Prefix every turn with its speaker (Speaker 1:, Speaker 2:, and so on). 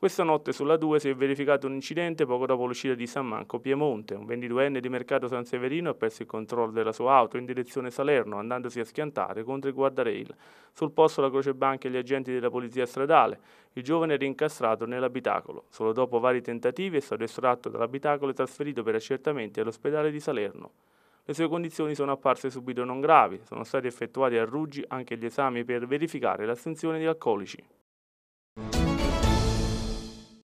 Speaker 1: Questa notte sulla 2 si è verificato un incidente poco dopo l'uscita di San Manco, Piemonte. Un 22enne di mercato San Severino ha perso il controllo della sua auto in direzione Salerno, andandosi a schiantare contro il guardrail. Sul posto la Croce Banca e gli agenti della polizia stradale. Il giovane è rincastrato nell'abitacolo. Solo dopo vari tentativi è stato estratto dall'abitacolo e trasferito per accertamenti all'ospedale di Salerno. Le sue condizioni sono apparse subito non gravi. Sono stati effettuati a Ruggi anche gli esami per verificare l'assunzione di alcolici.